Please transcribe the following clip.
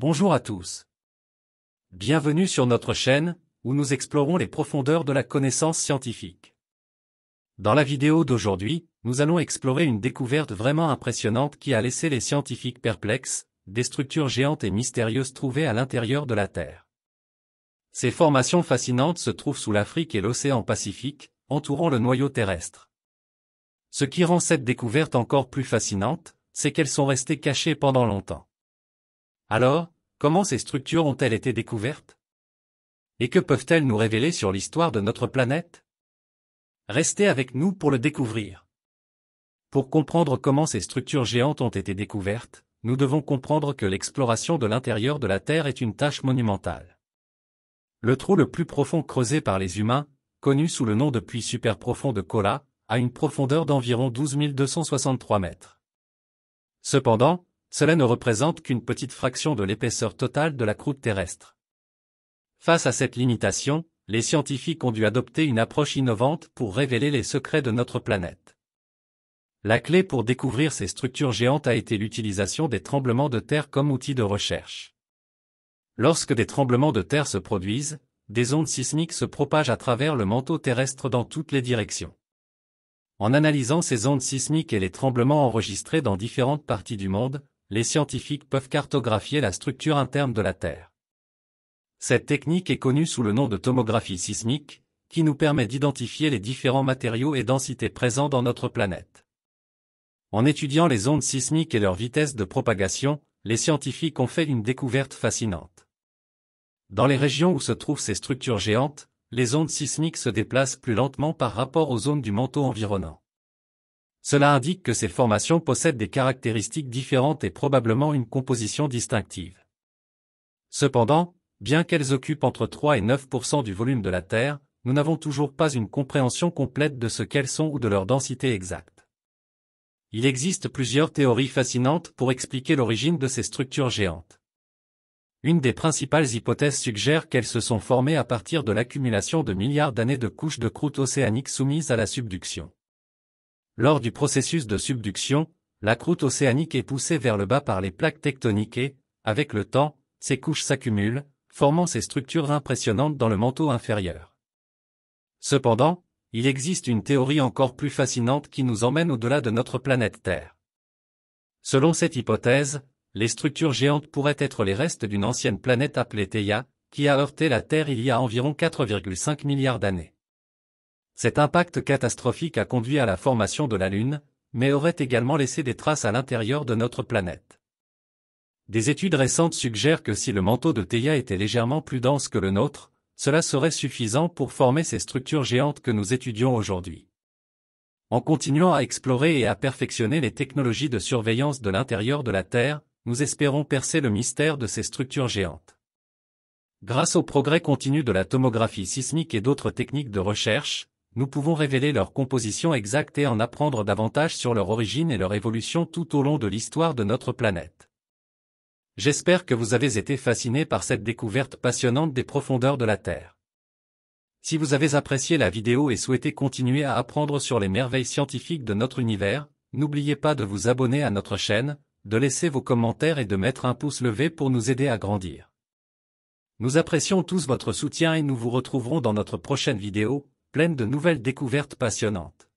Bonjour à tous. Bienvenue sur notre chaîne, où nous explorons les profondeurs de la connaissance scientifique. Dans la vidéo d'aujourd'hui, nous allons explorer une découverte vraiment impressionnante qui a laissé les scientifiques perplexes, des structures géantes et mystérieuses trouvées à l'intérieur de la Terre. Ces formations fascinantes se trouvent sous l'Afrique et l'océan Pacifique, entourant le noyau terrestre. Ce qui rend cette découverte encore plus fascinante, c'est qu'elles sont restées cachées pendant longtemps. Alors, comment ces structures ont-elles été découvertes Et que peuvent-elles nous révéler sur l'histoire de notre planète Restez avec nous pour le découvrir. Pour comprendre comment ces structures géantes ont été découvertes, nous devons comprendre que l'exploration de l'intérieur de la Terre est une tâche monumentale. Le trou le plus profond creusé par les humains, connu sous le nom de puits superprofond de Kola, a une profondeur d'environ 12 263 mètres. Cependant, cela ne représente qu'une petite fraction de l'épaisseur totale de la croûte terrestre. Face à cette limitation, les scientifiques ont dû adopter une approche innovante pour révéler les secrets de notre planète. La clé pour découvrir ces structures géantes a été l'utilisation des tremblements de terre comme outil de recherche. Lorsque des tremblements de terre se produisent, des ondes sismiques se propagent à travers le manteau terrestre dans toutes les directions. En analysant ces ondes sismiques et les tremblements enregistrés dans différentes parties du monde, les scientifiques peuvent cartographier la structure interne de la Terre. Cette technique est connue sous le nom de tomographie sismique, qui nous permet d'identifier les différents matériaux et densités présents dans notre planète. En étudiant les ondes sismiques et leur vitesse de propagation, les scientifiques ont fait une découverte fascinante. Dans les régions où se trouvent ces structures géantes, les ondes sismiques se déplacent plus lentement par rapport aux zones du manteau environnant. Cela indique que ces formations possèdent des caractéristiques différentes et probablement une composition distinctive. Cependant, bien qu'elles occupent entre 3 et 9 du volume de la Terre, nous n'avons toujours pas une compréhension complète de ce qu'elles sont ou de leur densité exacte. Il existe plusieurs théories fascinantes pour expliquer l'origine de ces structures géantes. Une des principales hypothèses suggère qu'elles se sont formées à partir de l'accumulation de milliards d'années de couches de croûte océanique soumises à la subduction. Lors du processus de subduction, la croûte océanique est poussée vers le bas par les plaques tectoniques et, avec le temps, ces couches s'accumulent, formant ces structures impressionnantes dans le manteau inférieur. Cependant, il existe une théorie encore plus fascinante qui nous emmène au-delà de notre planète Terre. Selon cette hypothèse, les structures géantes pourraient être les restes d'une ancienne planète appelée Theia, qui a heurté la Terre il y a environ 4,5 milliards d'années. Cet impact catastrophique a conduit à la formation de la Lune, mais aurait également laissé des traces à l'intérieur de notre planète. Des études récentes suggèrent que si le manteau de Theia était légèrement plus dense que le nôtre, cela serait suffisant pour former ces structures géantes que nous étudions aujourd'hui. En continuant à explorer et à perfectionner les technologies de surveillance de l'intérieur de la Terre, nous espérons percer le mystère de ces structures géantes. Grâce au progrès continu de la tomographie sismique et d'autres techniques de recherche, nous pouvons révéler leur composition exacte et en apprendre davantage sur leur origine et leur évolution tout au long de l'histoire de notre planète. J'espère que vous avez été fasciné par cette découverte passionnante des profondeurs de la Terre. Si vous avez apprécié la vidéo et souhaitez continuer à apprendre sur les merveilles scientifiques de notre univers, n'oubliez pas de vous abonner à notre chaîne, de laisser vos commentaires et de mettre un pouce levé pour nous aider à grandir. Nous apprécions tous votre soutien et nous vous retrouverons dans notre prochaine vidéo, pleine de nouvelles découvertes passionnantes.